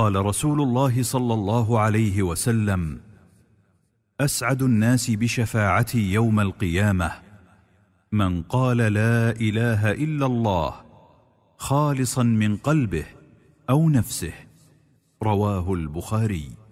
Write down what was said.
قال رسول الله صلى الله عليه وسلم اسعد الناس بشفاعتي يوم القيامه من قال لا اله الا الله خالصا من قلبه او نفسه رواه البخاري